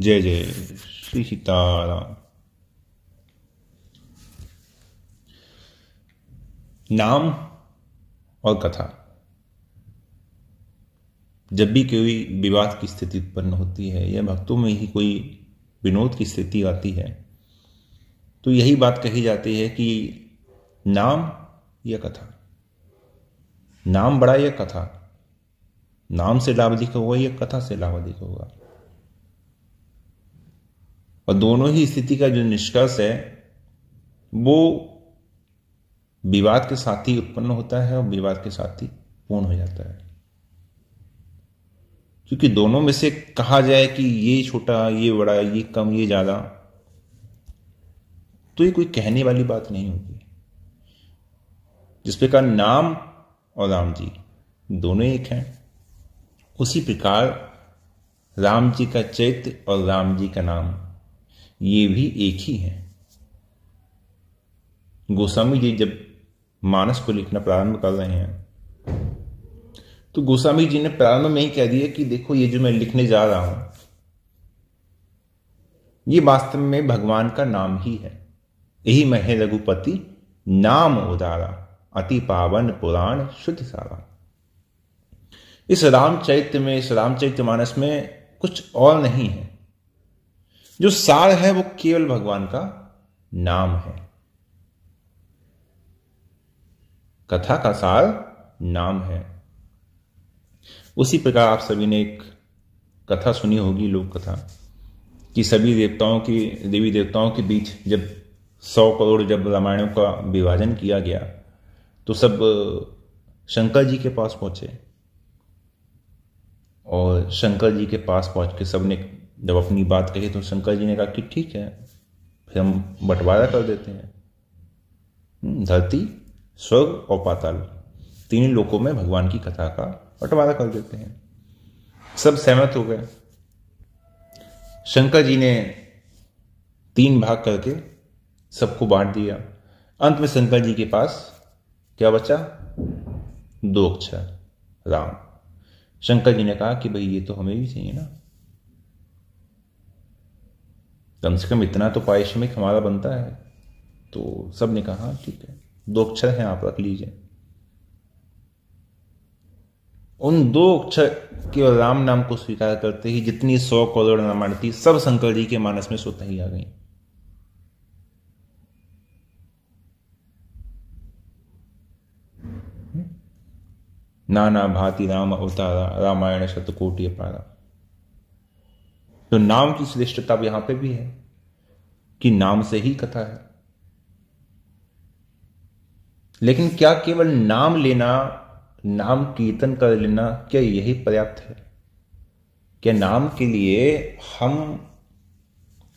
जय जय श्री सीताराम नाम और कथा जब भी कोई विवाद की स्थिति उत्पन्न होती है या भक्तों में ही कोई विनोद की स्थिति आती है तो यही बात कही जाती है कि नाम या कथा नाम बड़ा या कथा नाम से लाभ अधिक होगा या कथा से लाभ अधिक होगा और दोनों ही स्थिति का जो निष्कर्ष है वो विवाद के साथ ही उत्पन्न होता है और विवाद के साथ ही पूर्ण हो जाता है क्योंकि दोनों में से कहा जाए कि ये छोटा ये बड़ा ये कम ये ज़्यादा तो ये कोई कहने वाली बात नहीं होगी जिस प्रकार नाम और राम जी दोनों एक हैं उसी प्रकार राम जी का चैत्य और राम जी का नाम ये भी एक ही हैं गोस्वामी जी जब मानस को लिखना प्रारंभ कर रहे हैं तो गोस्वामी जी ने प्रारंभ में ही कह दिया कि देखो ये जो मैं लिखने जा रहा हूं ये वास्तव में भगवान का नाम ही है यही मह रघुपति नाम उदारा अति पावन पुराण शुद्ध सारा इस रामचरित्र में इस रामचरित मानस में कुछ और नहीं है जो सार है वो केवल भगवान का नाम है कथा का सार नाम है उसी प्रकार आप सभी ने एक कथा सुनी होगी लोक कथा कि सभी देवताओं की देवी देवताओं के बीच जब सौ करोड़ जब रामायणों का विभाजन किया गया तो सब शंकर जी के पास पहुंचे और शंकर जी के पास पहुंच के सबने जब अपनी बात कही तो शंकर जी ने कहा कि ठीक है फिर हम बंटवारा कर देते हैं हम्म, धरती स्वर्ग और पाताल तीन लोकों में भगवान की कथा का बंटवारा कर देते हैं सब सहमत हो गए शंकर जी ने तीन भाग करके सबको बांट दिया अंत में शंकर जी के पास क्या बचा दो अक्षर राम शंकर जी ने कहा कि भाई ये तो हमें भी चाहिए ना कम से कम इतना तो पारिश्रमिक हमारा बनता है तो सब ने कहा ठीक है दो अक्षर हैं आप रख लीजिए उन दो अक्षर केवल राम नाम को स्वीकार करते ही जितनी सौ करोड़ रामायण थी सब शंकर जी के मानस में स्वतः ही आ गई नाना भांति राम अवतारा रामायण शतकोटी अपारा तो नाम की श्रेष्ठता यहां पे भी है कि नाम से ही कथा है लेकिन क्या केवल नाम लेना नाम कीर्तन कर लेना क्या यही पर्याप्त है क्या नाम के लिए हम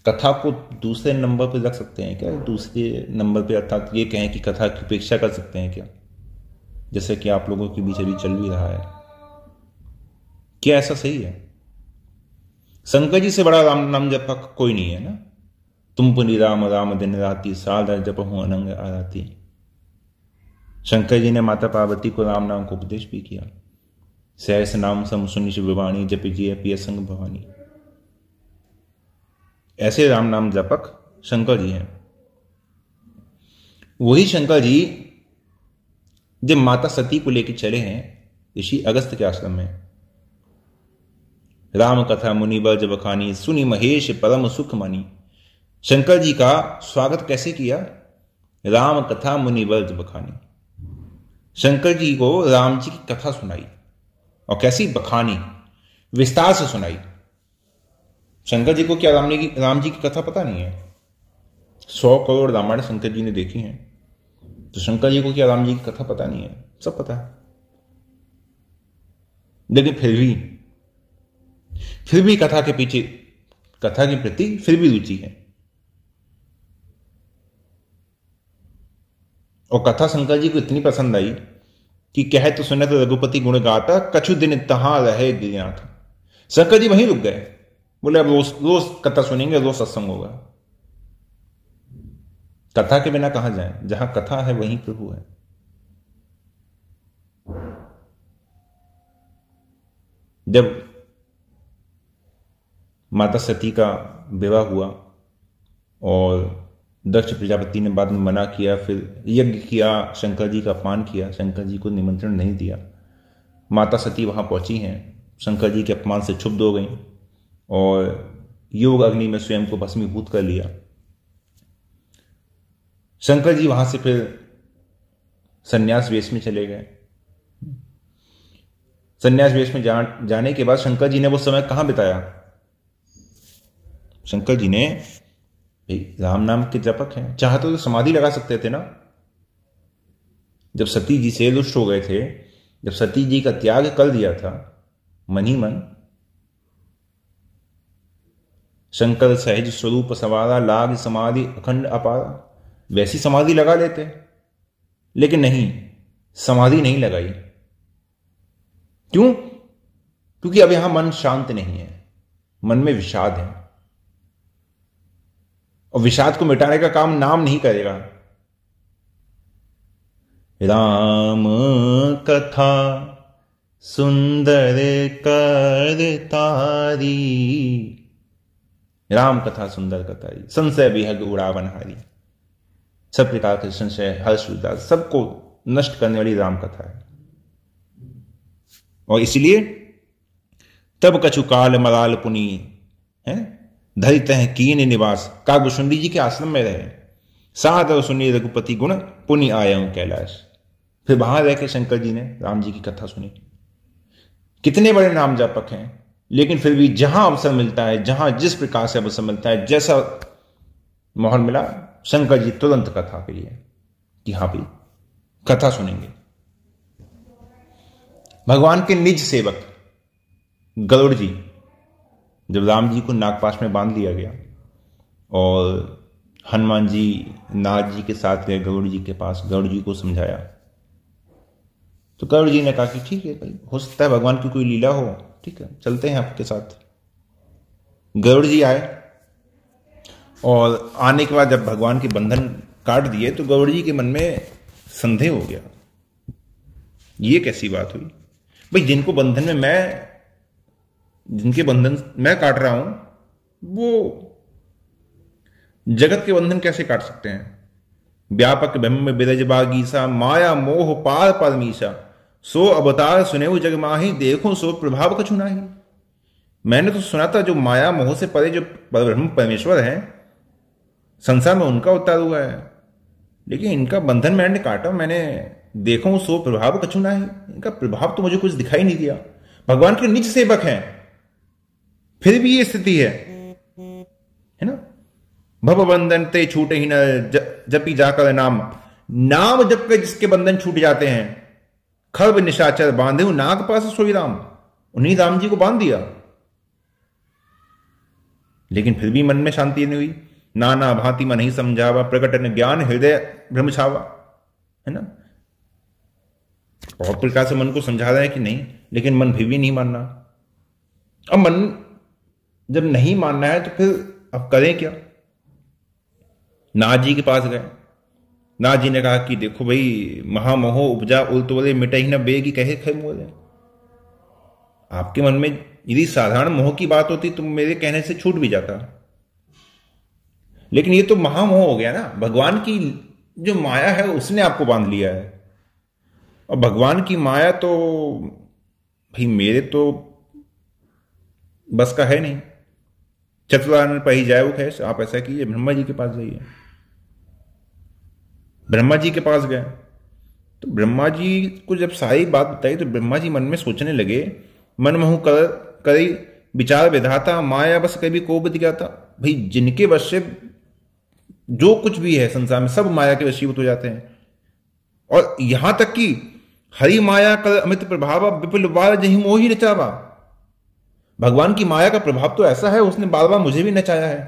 कथा को दूसरे नंबर पर रख सकते हैं क्या दूसरे नंबर पर अर्थात ये कहें कि कथा की उपेक्षा कर सकते हैं क्या जैसे कि आप लोगों के बीच अभी चल भी रहा है क्या ऐसा सही है शंकर जी से बड़ा राम नाम जपक कोई नहीं है ना तुम पुनि राम राम दिन राति सादा जप हूं अनंग आराती शंकर जी ने माता पार्वती को राम नाम को उपदेश भी किया सहस नाम सम सुनि शिववाणी जप जी पिय संग भवानी ऐसे राम नाम जपक शंकर जी हैं वही शंकर जी जब माता सती को लेकर चले हैं ऋषि अगस्त के आश्रम में राम कथा मुनिबल जब खानी सुनी महेश परम सुख मानी शंकर जी का स्वागत कैसे किया राम कथा मुनिबल जब खानी शंकर जी को राम जी की कथा सुनाई और कैसी बखानी विस्तार से सुनाई शंकर जी को क्या राम की राम जी की कथा पता नहीं है सौ करोड़ रामायण शंकर जी ने देखी है तो शंकर जी को क्या राम जी की कथा पता नहीं है सब पता है लेकिन फिर भी फिर भी कथा के पीछे कथा के प्रति फिर भी रुचि है और कथा शंकर जी को इतनी पसंद आई कि कह तो तो रघुपति गुण गाता कछु दिन तहां रहे दिनाथ शंकर जी वहीं रुक गए बोले अब रोज रोज कथा सुनेंगे रोज सत्संग होगा कथा के बिना कहा जाए जहां कथा है वहीं प्रभु है जब माता सती का विवाह हुआ और दक्ष प्रजापति ने बाद में मना किया फिर यज्ञ किया शंकर जी का अपमान किया शंकर जी को निमंत्रण नहीं दिया माता सती वहाँ पहुँची हैं शंकर जी के अपमान से छुप हो गई और योग अग्नि में स्वयं को भस्मीभूत कर लिया शंकर जी वहाँ से फिर संन्यास वेश में चले गए संन्यास वेश में जा, जाने के बाद शंकर जी ने वो समय कहाँ बिताया शंकर जी ने भाई राम नाम के जपक हैं चाहते तो, तो समाधि लगा सकते थे ना जब सती जी से दुष्ट हो गए थे जब सती जी का त्याग कर दिया था मन ही मन शंकर सहज स्वरूप सवारा लाग समाधि अखंड अपारा वैसी समाधि लगा लेते लेकिन नहीं समाधि नहीं लगाई क्यों क्योंकि अब यहां मन शांत नहीं है मन में विषाद है और विषाद को मिटाने का काम नाम नहीं करेगा राम कथा सुंदर कर तारी राम कथा सुंदर कतारी संशय विहग उड़ावन हारी सब प्रकार के संशय हर्ष उदास सबको नष्ट करने वाली राम कथा है और इसलिए तब कछु काल मलाल पुनी है धरित हैं कीन निवास का जी के आश्रम में रहे साधव सुनी रघुपति गुण पुण्य आया हूं कैलाश फिर वहां रह के शंकर जी ने राम जी की कथा सुनी कितने बड़े नाम जापक हैं लेकिन फिर भी जहां अवसर मिलता है जहां जिस प्रकार से अवसर मिलता है जैसा माहौल मिला शंकर जी तुरंत कथा के लिए कि हाँ भी कथा सुनेंगे भगवान के निज सेवक गरुड़ जी जब राम जी को नागपाश में बांध लिया गया और हनुमान जी नाग जी के साथ गए गरुड़ जी के पास गरुड़ जी को समझाया तो गरुड़ जी ने कहा कि ठीक है भाई हो सकता है भगवान की कोई लीला हो ठीक है चलते हैं आपके साथ गरुड़ जी आए और आने के बाद जब भगवान के बंधन काट दिए तो गौड़ जी के मन में संदेह हो गया ये कैसी बात हुई भाई जिनको बंधन में मैं जिनके बंधन मैं काट रहा हूं वो जगत के बंधन कैसे काट सकते हैं व्यापक ब्रह्म बिरज बागीसा माया मोह पार परमीशा सो अवतार सुने वो जग माही देखो सो प्रभाव कछु नाही मैंने तो सुना था जो माया मोह से परे जो ब्रह्म परमेश्वर है संसार में उनका अवतार हुआ है लेकिन इनका बंधन मैंने काटा मैंने देखो सो प्रभाव कछु नाही इनका प्रभाव तो मुझे कुछ दिखाई नहीं दिया भगवान के निज सेवक हैं फिर भी ये स्थिति है है ना भव बंधन ते छूटे ही न जपी जाकर नाम नाम जप के जिसके बंधन छूट जाते हैं खब निशाचर बांधे नाग पास सोई राम उन्हीं राम जी को बांध दिया लेकिन फिर भी मन में शांति नहीं हुई नाना भांति मन ही समझावा प्रकटन ज्ञान हृदय भ्रम छावा है ना बहुत प्रकार से मन को समझा रहा है कि नहीं लेकिन मन फिर भी नहीं मानना अब मन जब नहीं मानना है तो फिर अब करें क्या नाजी के पास गए नाजी ने कहा कि देखो भाई महामोह उपजा उलतोले मिटे ही न बेगी कहे खे बोले आपके मन में यदि साधारण मोह की बात होती तो मेरे कहने से छूट भी जाता लेकिन ये तो महामोह हो गया ना भगवान की जो माया है उसने आपको बांध लिया है और भगवान की माया तो भाई मेरे तो बस का है नहीं चतुरानंद पही वो खैस आप ऐसा कीजिए ब्रह्मा जी के पास जाइए ब्रह्मा जी के पास गए तो ब्रह्मा जी को जब सारी बात बताई तो ब्रह्मा जी मन में सोचने लगे मन मनमोह कर करी विचार विधाता माया बस कभी को था भाई जिनके वश से जो कुछ भी है संसार में सब माया के वशीभूत हो जाते हैं और यहां तक कि हरि माया कर अमित प्रभाव विपुल वार जही मोही रचावा भगवान की माया का प्रभाव तो ऐसा है उसने बार बार मुझे भी नचाया है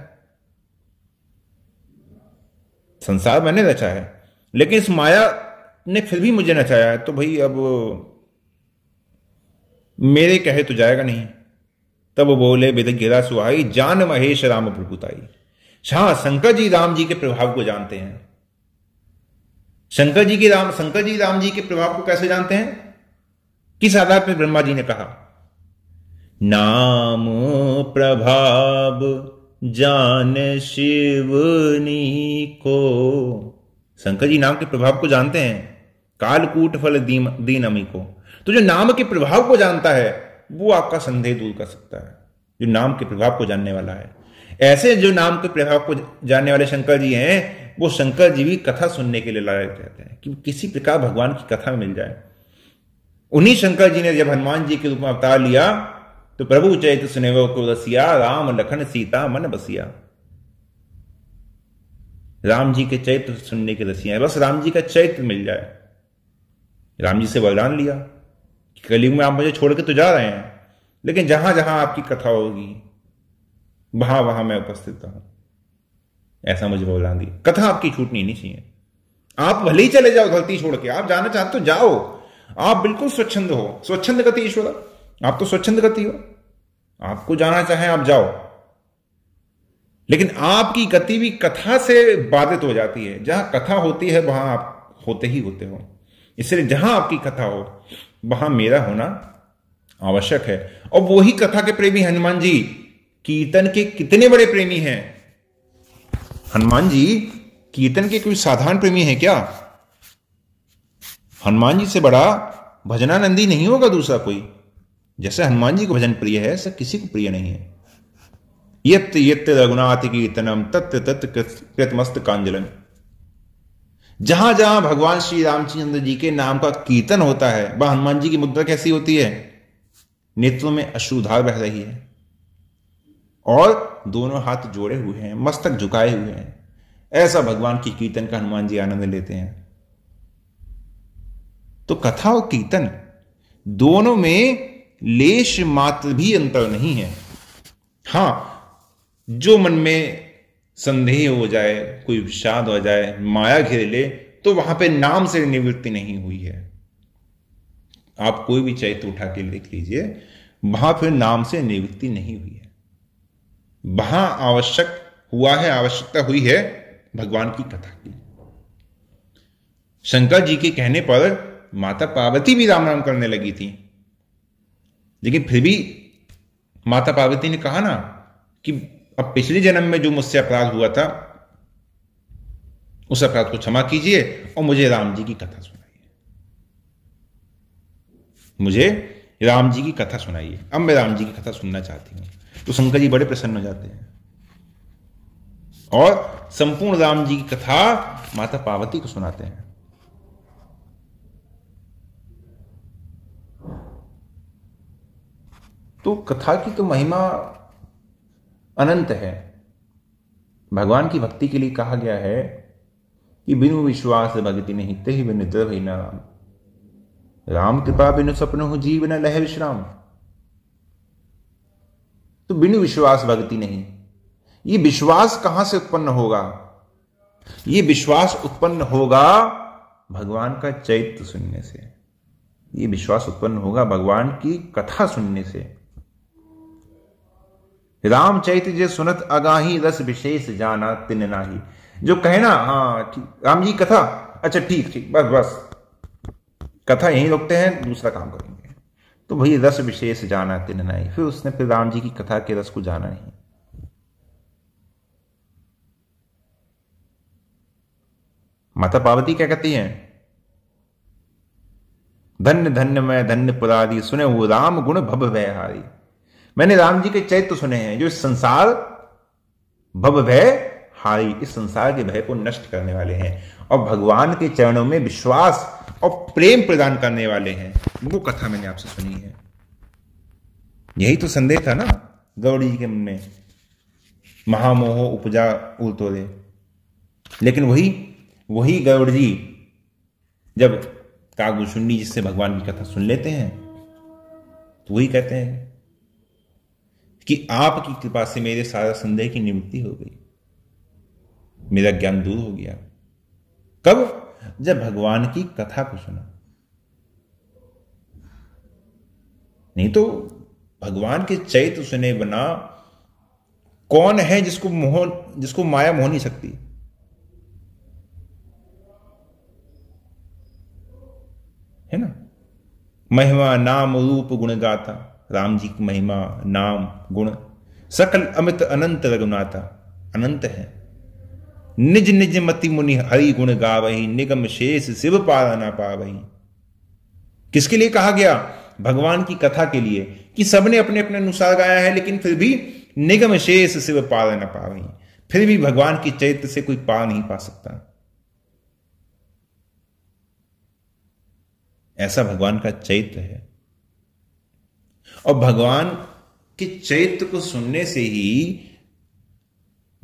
संसार मैंने नचा है लेकिन इस माया ने फिर भी मुझे नचाया है तो भाई अब मेरे कहे तो जाएगा नहीं तब बोले बेद गिरा सुहाई जान महेश राम प्रभुताई हाँ शंकर जी राम जी के प्रभाव को जानते हैं शंकर जी के राम शंकर जी राम जी के प्रभाव को कैसे जानते हैं किस आधार पर ब्रह्मा जी ने कहा नाम प्रभाव जान शिवनी को शंकर जी नाम के प्रभाव को जानते हैं कालकूट फल दीन अमी को तो जो नाम के प्रभाव को जानता है वो आपका संदेह दूर कर सकता है जो नाम के प्रभाव को जानने वाला है ऐसे जो नाम के प्रभाव को जानने वाले शंकर जी हैं वो शंकर जी भी कथा सुनने के लिए लड़ाई रहते हैं कि किसी प्रकार भगवान की कथा मिल जाए उन्हीं शंकर जी ने जब हनुमान जी के रूप में अवतार लिया तो प्रभु चैत सुनेव को दसिया राम लखन सीता मन बसिया राम जी के चैत्र सुनने के रसिया है बस राम जी का चैत्र मिल जाए राम जी से वरदान लिया कि कलयुग में आप मुझे छोड़ के तो जा रहे हैं लेकिन जहां जहां आपकी कथा होगी वहां वहां मैं उपस्थित हूं ऐसा मुझे वरदान दिया कथा आपकी छूटनी नहीं चाहिए आप भले ही चले जाओ धरती छोड़ के आप जाना चाहते हो तो जाओ आप बिल्कुल स्वच्छंद हो स्वच्छंद गति ईश्वर आप तो स्वच्छंद गति हो आपको जाना चाहे आप जाओ लेकिन आपकी गति भी कथा से बाधित हो जाती है जहां कथा होती है वहां आप होते ही होते हो इसलिए जहां आपकी कथा हो वहां मेरा होना आवश्यक है और वही कथा के प्रेमी हनुमान जी कीर्तन के कितने बड़े प्रेमी हैं हनुमान जी कीर्तन के कोई साधारण प्रेमी है क्या हनुमान जी से बड़ा भजनानंदी नहीं होगा दूसरा कोई जैसे हनुमान जी को भजन प्रिय है ऐसा किसी को प्रिय नहीं है यत यत रघुनाथ कीर्तनम तत् तत् कृतमस्त कांजलन जहां जहां भगवान श्री रामचंद्र जी के नाम का कीर्तन होता है वह हनुमान जी की मुद्रा कैसी होती है नेत्रों में अश्रुधार बह रही है और दोनों हाथ जोड़े हुए हैं मस्तक झुकाए हुए हैं ऐसा भगवान की कीर्तन का हनुमान जी आनंद लेते हैं तो कथा और कीर्तन दोनों में लेश मात्र भी अंतर नहीं है हां जो मन में संदेह हो जाए कोई विषाद हो जाए माया घेर ले तो वहां पे नाम से निवृत्ति नहीं हुई है आप कोई भी चैत्र उठा के लिख लीजिए वहां फिर नाम से निवृत्ति नहीं हुई है वहां आवश्यक हुआ है आवश्यकता हुई है भगवान की कथा की शंकर जी के कहने पर माता पार्वती भी राम राम करने लगी थी लेकिन फिर भी माता पार्वती ने कहा ना कि अब पिछले जन्म में जो मुझसे अपराध हुआ था उस अपराध को क्षमा कीजिए और मुझे राम जी की कथा सुनाइए मुझे राम जी की कथा सुनाइए अब मैं राम जी की कथा सुनना चाहती हूं तो शंकर जी बड़े प्रसन्न हो जाते हैं और संपूर्ण राम जी की कथा माता पार्वती को सुनाते हैं तो कथा की तो महिमा अनंत है भगवान की भक्ति के लिए कहा गया है कि बिनु विश्वास भगति नहीं ते बिन तय न राम कृपा बिनु सपनो हो जीव न लह विश्राम तो बिनु विश्वास भगति नहीं ये विश्वास कहां से उत्पन्न होगा ये विश्वास उत्पन्न होगा भगवान का चैत्य सुनने से ये विश्वास उत्पन्न होगा भगवान की कथा सुनने से राम चैत्य जे सुनत अगाही रस विशेष जाना तिन नाही जो कहना हाँ राम जी कथा अच्छा ठीक ठीक बस बस कथा यहीं रोकते हैं दूसरा काम करेंगे तो भाई रस विशेष जाना तिन नाही फिर उसने फिर राम जी की कथा के रस को जाना नहीं माता पार्वती क्या कहती हैं धन्य धन्य मैं धन्य पुरारी सुने वो राम गुण भव व्यहारी मैंने राम जी के चैत्य सुने हैं जो संसार भव भय हारी इस संसार के भय को नष्ट करने वाले हैं और भगवान के चरणों में विश्वास और प्रेम प्रदान करने वाले हैं वो कथा मैंने आपसे सुनी है यही तो संदेह था ना गौड़ी जी के मन में महामोह उपजा उतोरे लेकिन वही वही गौड़ जी जब कागुशुंडी जिससे भगवान की कथा सुन लेते हैं तो वही कहते हैं कि आपकी कृपा से मेरे सारा संदेह की निवृत्ति हो गई मेरा ज्ञान दूर हो गया कब जब भगवान की कथा को सुना नहीं तो भगवान के चैत्र सुने बना कौन है जिसको मोह जिसको माया मोह नहीं सकती है ना महिमा नाम रूप गुण गाता राम जी की महिमा नाम गुण सकल अमित अनंत रघुनाथा अनंत है निज निज मति मुनि हरि गुण गा वही निगम शेष शिव पारा ना पा वही किसके लिए कहा गया भगवान की कथा के लिए कि सबने अपने अपने अनुसार गाया है लेकिन फिर भी निगम शेष शिव पार पा वही फिर भी भगवान की चैत्र से कोई पार नहीं पा सकता ऐसा भगवान का चैत्र है और भगवान के चैत्र को सुनने से ही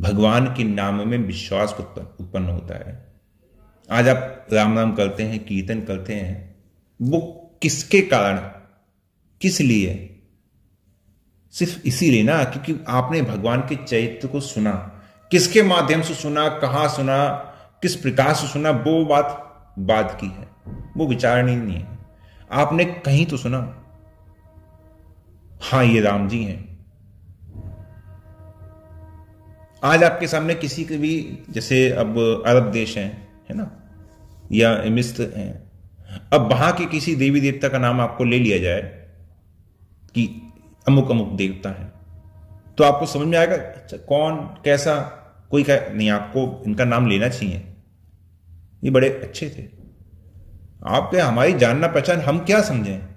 भगवान के नाम में विश्वास उत्पन्न होता है आज आप राम राम करते हैं कीर्तन करते हैं वो किसके कारण किस लिए सिर्फ इसीलिए ना क्योंकि आपने भगवान के चैत्र को सुना किसके माध्यम से सुना कहां सुना किस प्रकार से सुना वो बात बात की है वो विचारणीय नहीं है आपने कहीं तो सुना हाँ ये राम जी हैं आज आपके सामने किसी के भी जैसे अब अरब देश हैं है ना या मिस्र हैं अब वहां के किसी देवी देवता का नाम आपको ले लिया जाए कि अमुक अमुक देवता है तो आपको समझ में आएगा अच्छा, कौन कैसा कोई कह नहीं आपको इनका नाम लेना चाहिए ये बड़े अच्छे थे आपके हमारी जानना पहचान हम क्या समझें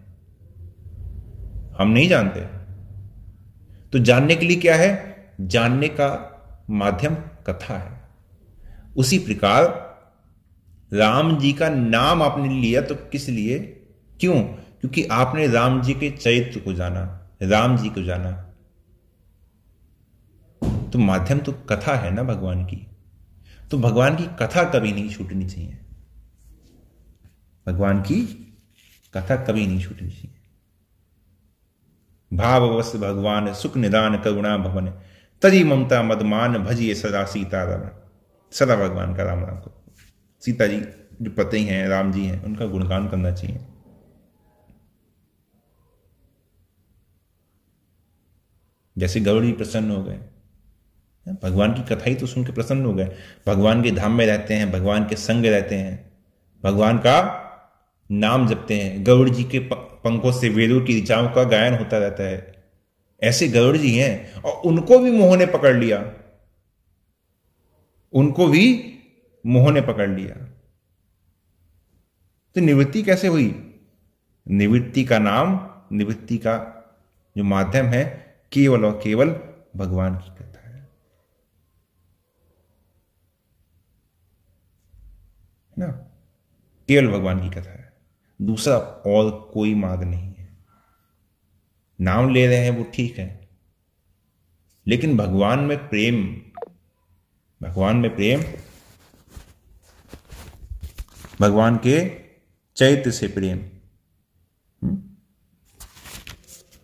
हम नहीं जानते तो जानने के लिए क्या है जानने का माध्यम कथा है उसी प्रकार राम जी का नाम आपने लिया तो किस लिए क्यों क्योंकि आपने राम जी के चरित्र को जाना राम जी को जाना तो माध्यम तो कथा है ना भगवान की तो भगवान की कथा कभी नहीं छूटनी चाहिए भगवान की कथा कभी नहीं छूटनी चाहिए भाववश भगवान सुख निदान करुणा भवन तरी ममता मदमान भजिए सदा सीता राम सदा भगवान का राम राम को सीता जी जो पते हैं राम जी हैं उनका गुणगान करना चाहिए जैसे गौड़ी प्रसन्न हो गए भगवान की कथा ही तो सुनकर प्रसन्न हो गए भगवान के धाम में रहते हैं भगवान के संग रहते हैं भगवान का नाम जपते हैं गौड़ जी के पंखों से वेदों की ऋचाओं का गायन होता रहता है ऐसे गरुड़ जी हैं और उनको भी मोह ने पकड़ लिया उनको भी मोह ने पकड़ लिया तो निवृत्ति कैसे हुई निवृत्ति का नाम निवृत्ति का जो माध्यम है केवल और केवल भगवान की कथा है ना केवल भगवान की कथा है दूसरा और कोई मार्ग नहीं है नाम ले रहे हैं वो ठीक है लेकिन भगवान में प्रेम भगवान में प्रेम भगवान के चैत्य से प्रेम हम्म?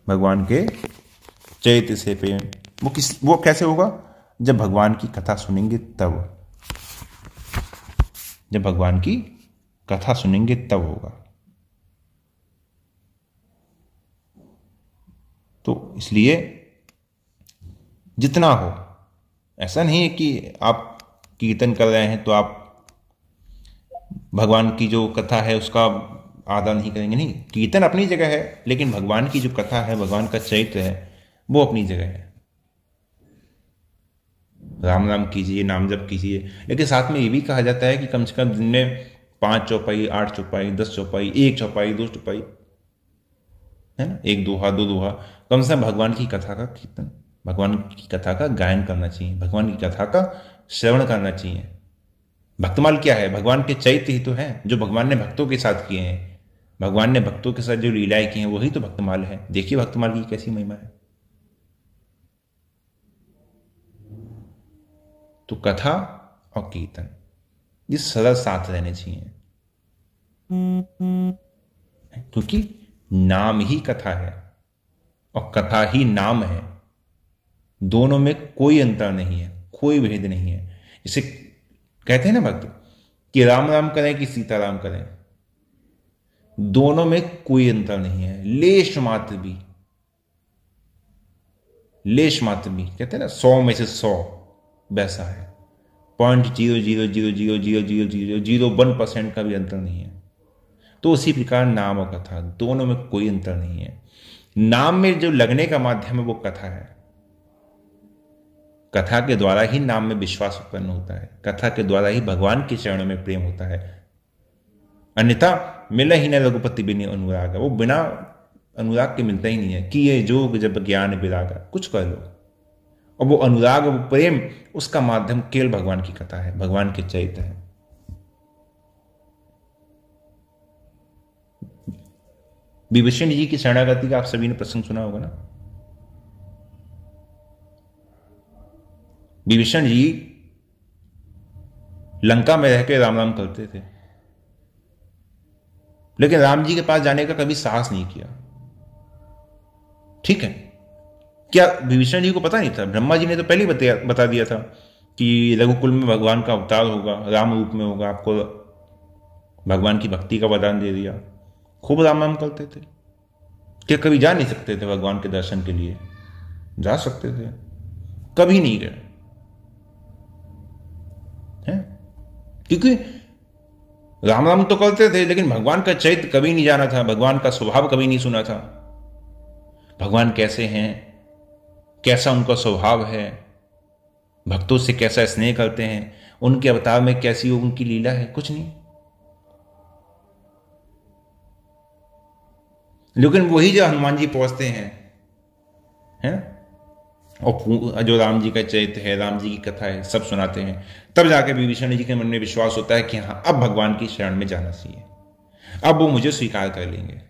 भगवान के चैत्य से प्रेम वो किस वो कैसे होगा जब भगवान की कथा सुनेंगे तब जब भगवान की कथा सुनेंगे तब होगा तो इसलिए जितना हो ऐसा नहीं है कि आप कीर्तन कर रहे हैं तो आप भगवान की जो कथा है उसका आदा नहीं करेंगे नहीं कीर्तन अपनी जगह है लेकिन भगवान की जो कथा है भगवान का चरित्र है वो अपनी जगह है राम राम कीजिए नाम जप कीजिए लेकिन साथ में ये भी कहा जाता है कि कम से कम दिन में पांच चौपाई आठ चौपाई दस चौपाई एक चौपाई दो चौपाई है ना एक दोहा दो दोहा कम से कम भगवान की कथा का कीर्तन भगवान की कथा का गायन करना चाहिए भगवान की कथा का श्रवण करना चाहिए भक्तमाल क्या है भगवान के चैत्य ही तो है जो भगवान ने भक्तों के साथ किए हैं भगवान ने भक्तों के साथ जो लीलाएं की हैं वही तो भक्तमाल है देखिए भक्तमाल की कैसी महिमा है तो कथा और कीर्तन ये सदा साथ रहने चाहिए क्योंकि नाम ही कथा है और कथा ही नाम है दोनों में कोई अंतर नहीं है कोई भेद नहीं है इसे कहते हैं ना भक्त कि राम राम करें कि सीता राम करें दोनों में कोई अंतर नहीं है लेश मात्र भी लेश मात्र भी कहते हैं ना सौ में से सौ वैसा है point zero zero zero zero zero zero zero zero one percent का भी अंतर नहीं है तो उसी प्रकार नाम और कथा दोनों में कोई अंतर नहीं है नाम में जो लगने का माध्यम है वो कथा है कथा के द्वारा ही नाम में विश्वास उत्पन्न होता है कथा के द्वारा ही भगवान के चरणों में प्रेम होता है अन्यथा मिला ही न रघुपति बिना अनुराग वो बिना अनुराग के मिलता ही नहीं है कि ये जोग जब ज्ञान विराग कुछ कर लो और वो अनुराग वो प्रेम उसका माध्यम केवल भगवान की कथा है भगवान के चरित्र है विभीषण जी की शरणागति का आप सभी ने प्रसंग सुना होगा ना विभीषण जी लंका में रहकर राम राम करते थे लेकिन राम जी के पास जाने का कभी साहस नहीं किया ठीक है क्या विभीषण जी को पता नहीं था ब्रह्मा जी ने तो पहले बता दिया था कि रघुकुल में भगवान का अवतार होगा राम रूप में होगा आपको भगवान की भक्ति का वरदान दे दिया खूब राम राम करते थे क्या कभी जा नहीं सकते थे भगवान के दर्शन के लिए जा सकते थे कभी नहीं गए क्योंकि राम राम तो करते थे लेकिन भगवान का चैत कभी नहीं जाना था भगवान का स्वभाव कभी नहीं सुना था भगवान कैसे हैं कैसा उनका स्वभाव है भक्तों से कैसा स्नेह करते हैं उनके अवतार में कैसी उनकी लीला है कुछ नहीं लेकिन वही जो हनुमान जी पहुंचते हैं है और जो राम जी का चरित्र है राम जी की कथा है सब सुनाते हैं तब जाकर विभीषण जी के मन में विश्वास होता है कि हाँ अब भगवान की शरण में जाना चाहिए अब वो मुझे स्वीकार कर लेंगे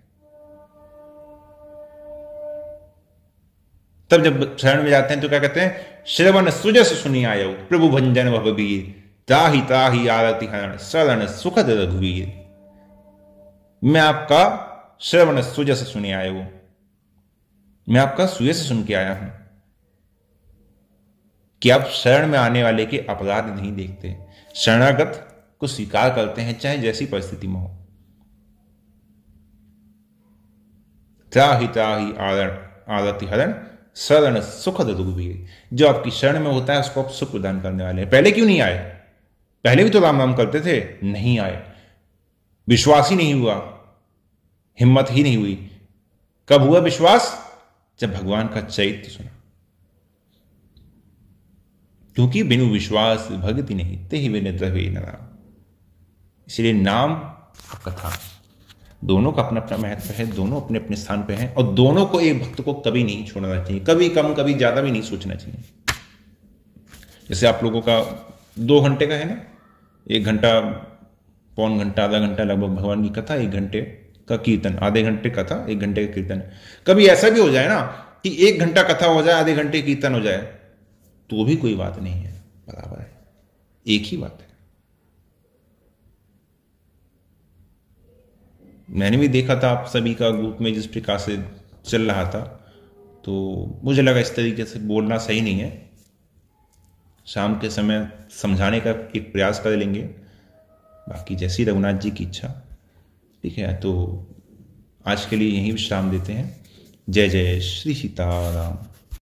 तब जब शरण में जाते हैं तो क्या कहते हैं श्रवण सुजस सुनी आय प्रभु भंजन भवीर ताही ताही आरती हरण शरण सुखद रघुवीर मैं आपका श्रवण से सुने आए हो मैं आपका सुय से सुन के आया हूं कि आप शरण में आने वाले के अपराध नहीं देखते शरणागत को स्वीकार करते हैं चाहे जैसी परिस्थिति में हो त्राही त्राही आरण आरति हरण शरण सुखद रूपी जो आपकी शरण में होता है उसको आप सुख प्रदान करने वाले हैं पहले क्यों नहीं आए पहले भी तो राम राम करते थे नहीं आए विश्वास ही नहीं हुआ हिम्मत ही नहीं हुई कब हुआ विश्वास जब भगवान का चैत्य सुना क्योंकि बिनु विश्वास भक्ति नहीं ते ही द्रवे नाम इसलिए नाम और कथा दोनों का अपना अपना महत्व है दोनों अपने अपने स्थान पर हैं और दोनों को एक भक्त को कभी नहीं छोड़ना चाहिए कभी कम कभी ज्यादा भी नहीं सोचना चाहिए जैसे आप लोगों का दो घंटे का है ना एक घंटा पौन घंटा आधा घंटा लगभग भगवान की कथा एक घंटे का कीर्तन आधे घंटे कथा एक घंटे का कीर्तन कभी ऐसा भी हो जाए ना कि एक घंटा कथा हो जाए आधे घंटे कीर्तन हो जाए तो भी कोई बात नहीं है बराबर है एक ही बात है मैंने भी देखा था आप सभी का ग्रुप में जिस प्रकार से चल रहा था तो मुझे लगा इस तरीके से बोलना सही नहीं है शाम के समय समझाने का एक प्रयास कर लेंगे बाकी जैसी रघुनाथ जी की इच्छा ठीक है तो आज के लिए यहीं विश्राम देते हैं जय जय श्री सीताराम